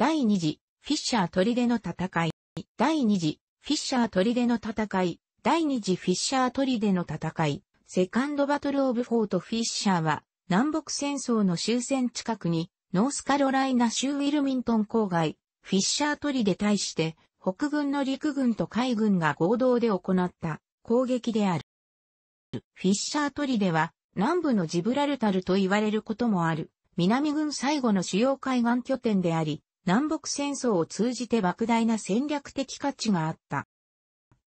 第2次、フィッシャー砦の戦い。第2次、フィッシャー砦の戦い。第2次フィッシャー砦の戦い。セカンドバトルオブフォートフィッシャーは、南北戦争の終戦近くに、ノースカロライナ州ウィルミントン郊外、フィッシャー砦対して、北軍の陸軍と海軍が合同で行った攻撃である。フィッシャー砦は、南部のジブラルタルと言われることもある、南軍最後の主要海岸拠点であり、南北戦争を通じて莫大な戦略的価値があった。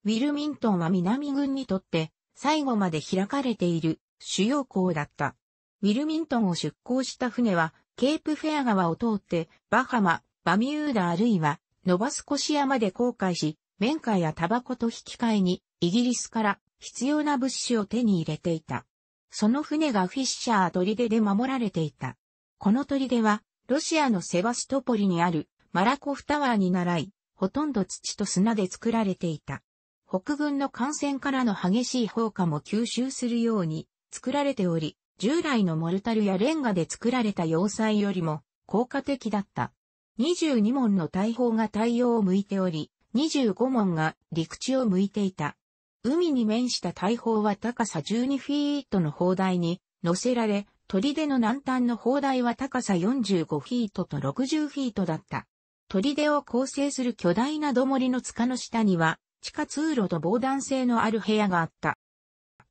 ウィルミントンは南軍にとって最後まで開かれている主要港だった。ウィルミントンを出港した船はケープフェア川を通ってバハマ、バミューダあるいはノバスコシアまで航海し、綿花やタバコと引き換えにイギリスから必要な物資を手に入れていた。その船がフィッシャー砦で守られていた。この砦はロシアのセバストポリにあるマラコフタワーに習い、ほとんど土と砂で作られていた。北軍の艦船からの激しい砲火も吸収するように作られており、従来のモルタルやレンガで作られた要塞よりも効果的だった。22門の大砲が太陽を向いており、25門が陸地を向いていた。海に面した大砲は高さ12フィートの砲台に乗せられ、砦の南端の砲台は高さ45フィートと60フィートだった。砦を構成する巨大な土盛りの塚の下には、地下通路と防弾性のある部屋があった。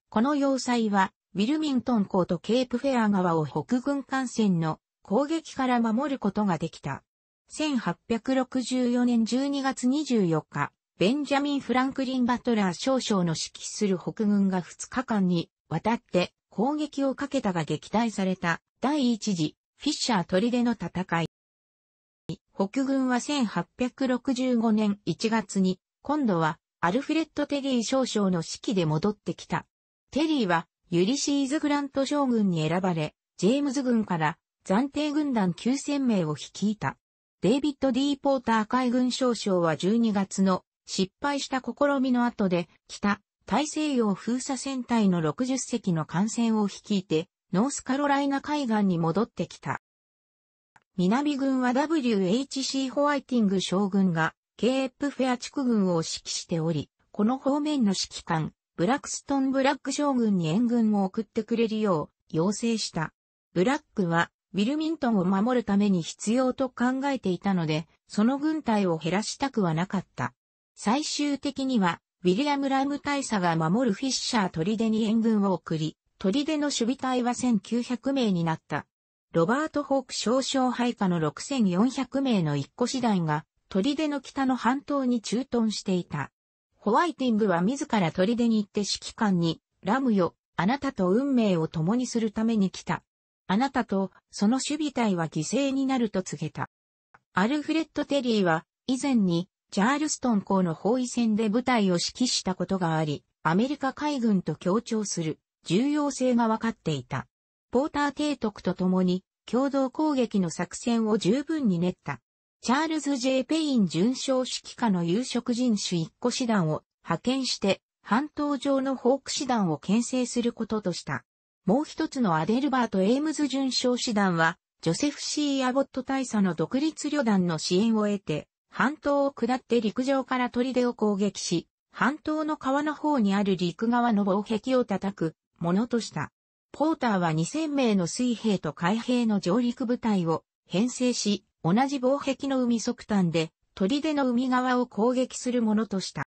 この要塞は、ウィルミントン港とケープフェア川を北軍艦船の攻撃から守ることができた。1864年12月24日、ベンジャミン・フランクリン・バトラー少将の指揮する北軍が2日間に渡って攻撃をかけたが撃退された第一次フィッシャー砦の戦い。北軍は1865年1月に今度はアルフレッド・テリー少将の指揮で戻ってきた。テリーはユリシーズ・グラント将軍に選ばれ、ジェームズ軍から暫定軍団9000名を率いた。デイビッド・ディー・ポーター海軍少将は12月の失敗した試みの後で北大西洋封鎖船隊の60隻の艦船を率いて、ノースカロライナ海岸に戻ってきた。南軍は WHC ホワイティング将軍が、ケープフェア地区軍を指揮しており、この方面の指揮官、ブラックストンブラック将軍に援軍を送ってくれるよう要請した。ブラックは、ウィルミントンを守るために必要と考えていたので、その軍隊を減らしたくはなかった。最終的には、ウィリアム・ラム大佐が守るフィッシャーデに援軍を送り、デの守備隊は1900名になった。ロバート・ホーク少将配下の6400名の一個次第が、デの北の半島に駐屯していた。ホワイティングは自らデに行って指揮官に、ラムよ、あなたと運命を共にするために来た。あなたと、その守備隊は犠牲になると告げた。アルフレッド・テリーは、以前に、チャールストン港の包囲戦で部隊を指揮したことがあり、アメリカ海軍と協調する重要性が分かっていた。ポーター提督と共に共同攻撃の作戦を十分に練った。チャールズ・ J・ ペイン准将指揮下の有色人種一個師団を派遣して、半島上のホーク師団を牽制することとした。もう一つのアデルバート・エイムズ准将師団は、ジョセフ・シー・アボット大佐の独立旅団の支援を得て、半島を下って陸上から砦を攻撃し、半島の川の方にある陸側の防壁を叩くものとした。ポーターは2000名の水兵と海兵の上陸部隊を編成し、同じ防壁の海側端で砦の海側を攻撃するものとした。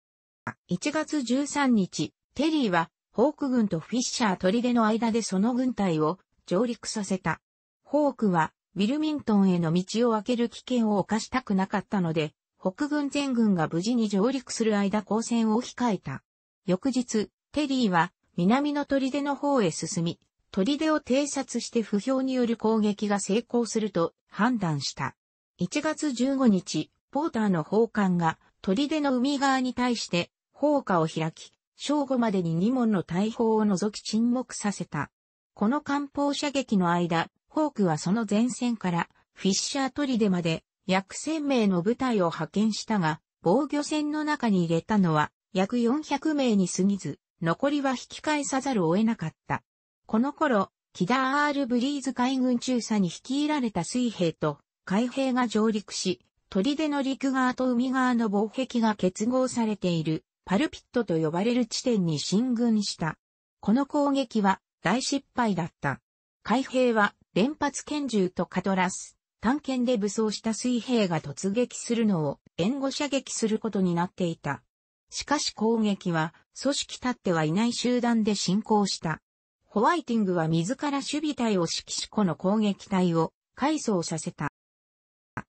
1月13日、テリーはホーク軍とフィッシャー砦の間でその軍隊を上陸させた。ホークはウィルミントンへの道を開ける危険を犯したくなかったので、北軍全軍が無事に上陸する間交戦を控えた。翌日、テリーは南の砦の方へ進み、砦を偵察して不評による攻撃が成功すると判断した。1月15日、ポーターの砲艦が砦の海側に対して砲火を開き、正午までに2門の大砲を除き沈黙させた。この艦砲射撃の間、ホークはその前線からフィッシャーデまで約1000名の部隊を派遣したが、防御戦の中に入れたのは約400名に過ぎず、残りは引き返さざるを得なかった。この頃、キダール・ブリーズ海軍中佐に率いられた水兵と海兵が上陸し、砦の陸側と海側の防壁が結合されているパルピットと呼ばれる地点に進軍した。この攻撃は大失敗だった。海兵は連発拳銃とカトラス、探検で武装した水兵が突撃するのを援護射撃することになっていた。しかし攻撃は組織立ってはいない集団で進行した。ホワイティングは自ら守備隊を指揮しこの攻撃隊を改装させた。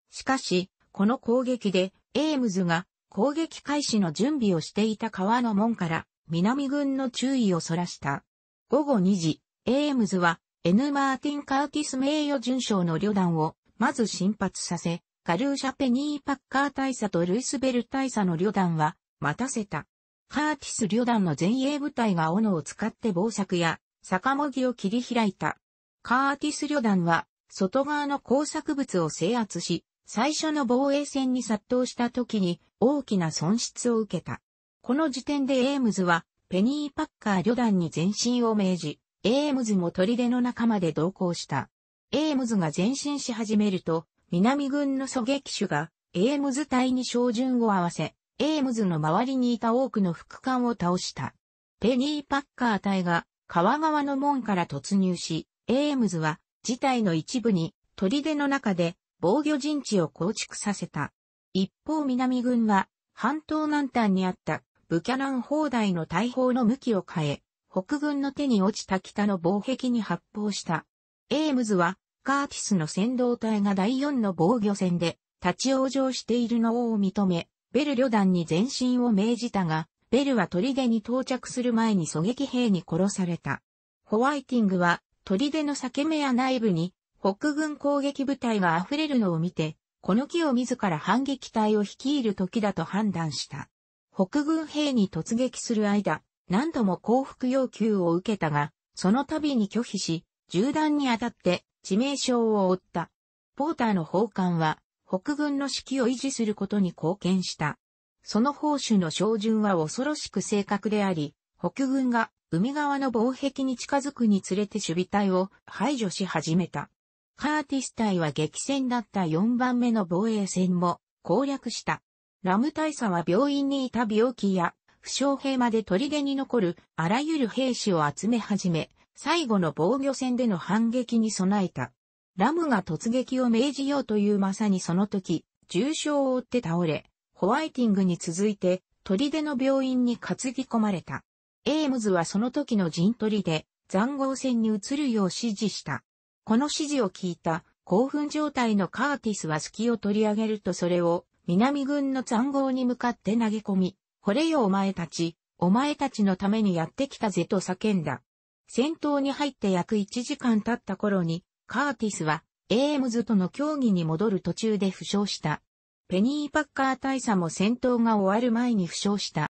しかし、この攻撃でエイムズが攻撃開始の準備をしていた川の門から南軍の注意をそらした。午後2時、エイムズは N. マーティン・カーティス名誉准将の旅団を、まず進発させ、カルーシャ・ペニー・パッカー大佐とルイスベル大佐の旅団は、待たせた。カーティス旅団の前衛部隊が斧を使って防作や、坂もぎを切り開いた。カーティス旅団は、外側の工作物を制圧し、最初の防衛戦に殺到した時に大きな損失を受けた。この時点でエームズは、ペニーパッカー旅団に前進を命じ、エームズも砦の中まで同行した。エームズが前進し始めると、南軍の狙撃手が、エームズ隊に照準を合わせ、エームズの周りにいた多くの副官を倒した。ペニー・パッカー隊が、川側の門から突入し、エームズは、事態の一部に、砦の中で、防御陣地を構築させた。一方南軍は、半島南端にあった、ブキャナン砲台の大砲の向きを変え、北軍の手に落ちた北の防壁に発砲した。エイムズは、カーティスの先導隊が第4の防御戦で、立ち往生しているのを認め、ベル旅団に前進を命じたが、ベルは砦に到着する前に狙撃兵に殺された。ホワイティングは、砦の裂け目や内部に、北軍攻撃部隊が溢れるのを見て、この木を自ら反撃隊を率いる時だと判断した。北軍兵に突撃する間、何度も降伏要求を受けたが、その度に拒否し、銃弾に当たって致命傷を負った。ポーターの奉還は、北軍の指揮を維持することに貢献した。その砲手の照準は恐ろしく正確であり、北軍が海側の防壁に近づくにつれて守備隊を排除し始めた。カーティス隊は激戦だった4番目の防衛戦も攻略した。ラム大佐は病院にいた病気や負傷兵まで砦に残るあらゆる兵士を集め始め、最後の防御戦での反撃に備えた。ラムが突撃を命じようというまさにその時、重傷を負って倒れ、ホワイティングに続いて、砦の病院に担ぎ込まれた。エームズはその時の陣取りで、残壕戦に移るよう指示した。この指示を聞いた、興奮状態のカーティスは隙を取り上げるとそれを、南軍の残壕に向かって投げ込み、惚れよお前たち、お前たちのためにやってきたぜと叫んだ。戦闘に入って約1時間経った頃に、カーティスは、エームズとの協議に戻る途中で負傷した。ペニー・パッカー大佐も戦闘が終わる前に負傷した。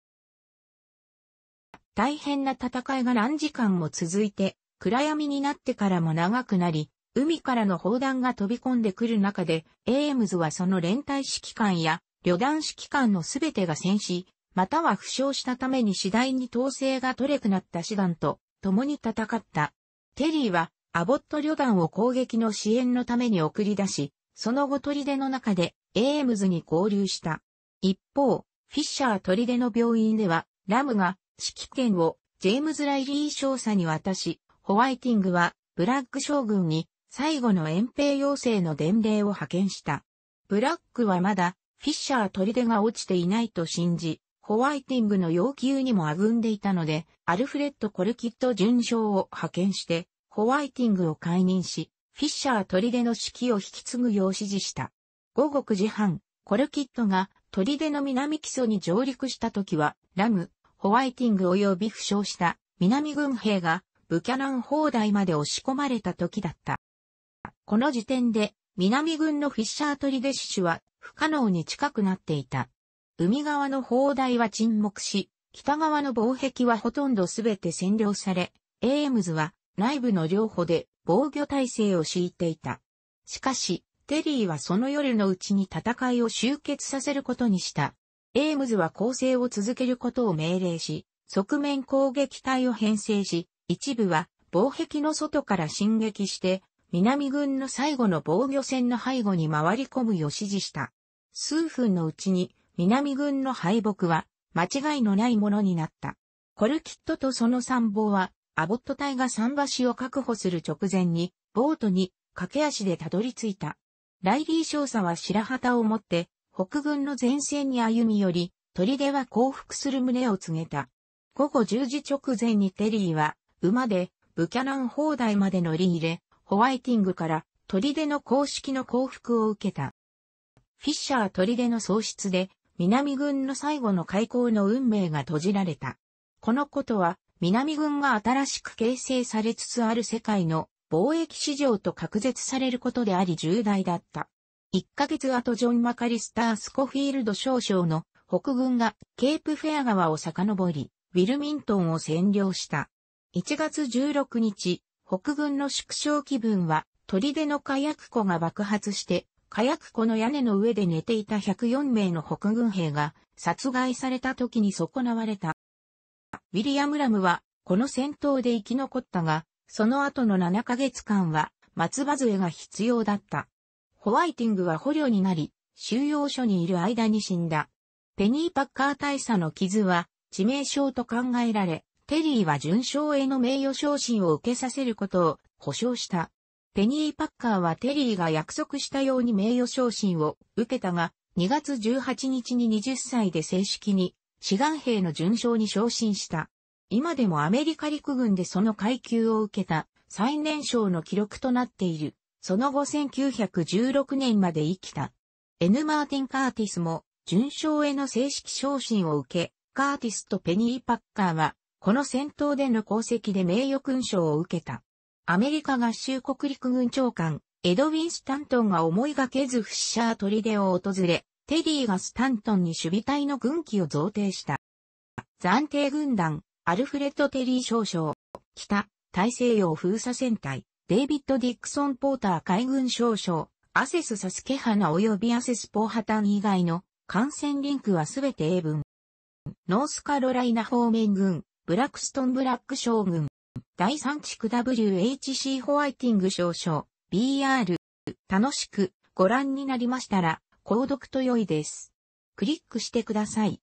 大変な戦いが何時間も続いて、暗闇になってからも長くなり、海からの砲弾が飛び込んでくる中で、エームズはその連帯指揮官や旅団指揮官のすべてが戦死、または負傷したために次第に統制が取れくなった師団と共に戦った。テリーはアボット旅団を攻撃の支援のために送り出し、その後砦の中でエームズに合流した。一方、フィッシャー砦の病院では、ラムが指揮権をジェームズ・ライリー少佐に渡し、ホワイティングはブラック将軍に最後の遠兵要請の伝令を派遣した。ブラックはまだフィッシャー砦が落ちていないと信じ、ホワイティングの要求にもあぐんでいたので、アルフレッド・コルキット巡将を派遣して、ホワイティングを解任し、フィッシャー砦の指揮を引き継ぐよう指示した。午後9時半、コルキットが砦の南基礎に上陸した時は、ラム、ホワイティング及び負傷した南軍兵がブキャナン砲台まで押し込まれた時だった。この時点で南軍のフィッシャー砦死守は不可能に近くなっていた。海側の砲台は沈黙し、北側の防壁はほとんどすべて占領され、エームズは内部の両方で防御体制を敷いていた。しかし、テリーはその夜のうちに戦いを終結させることにした。エームズは攻勢を続けることを命令し、側面攻撃隊を編成し、一部は防壁の外から進撃して、南軍の最後の防御線の背後に回り込むよう指示した。数分のうちに南軍の敗北は、間違いのないものになった。コルキットとその参謀は、アボット隊が桟橋を確保する直前に、ボートに駆け足でたどり着いた。ライリー少佐は白旗を持って、北軍の前線に歩み寄り、砦は降伏する旨を告げた。午後10時直前にテリーは、馬で、ブキャナン砲台まで乗り入れ、ホワイティングから、砦の公式の降伏を受けた。フィッシャー砦の喪失で、南軍の最後の開港の運命が閉じられた。このことは、南軍が新しく形成されつつある世界の貿易市場と隔絶されることであり重大だった。1ヶ月後ジョン・マカリスター・スコフィールド少将の北軍がケープフェア川を遡り、ウィルミントンを占領した。1月16日、北軍の縮小気分は、砦の火薬庫が爆発して、火薬庫の屋根の上で寝ていた104名の北軍兵が殺害された時に損なわれた。ウィリアム・ラムはこの戦闘で生き残ったが、その後の7ヶ月間は松葉杖が必要だった。ホワイティングは捕虜になり、収容所にいる間に死んだ。ペニー・パッカー大佐の傷は致命傷と考えられ、テリーは準将への名誉昇進を受けさせることを保証した。ペニー・パッカーはテリーが約束したように名誉昇進を受けたが、2月18日に20歳で正式に志願兵の順将に昇進した。今でもアメリカ陸軍でその階級を受けた最年少の記録となっている。その後1916年まで生きた。N マーティン・カーティスも順将への正式昇進を受け、カーティスとペニー・パッカーはこの戦闘での功績で名誉勲章を受けた。アメリカ合衆国陸軍長官、エドウィン・スタントンが思いがけずフッシャー砦を訪れ、テディがスタントンに守備隊の軍旗を贈呈した。暫定軍団、アルフレッド・テリー少将、北、大西洋封鎖戦隊、デイビッド・ディクソン・ポーター海軍少将、アセス・サスケハナ及びアセス・ポーハタン以外の艦船リンクはすべて英文。ノースカロライナ方面軍、ブラックストン・ブラック将軍、第3地区 WHC ホワイティング少々 BR、楽しくご覧になりましたら、購読と良いです。クリックしてください。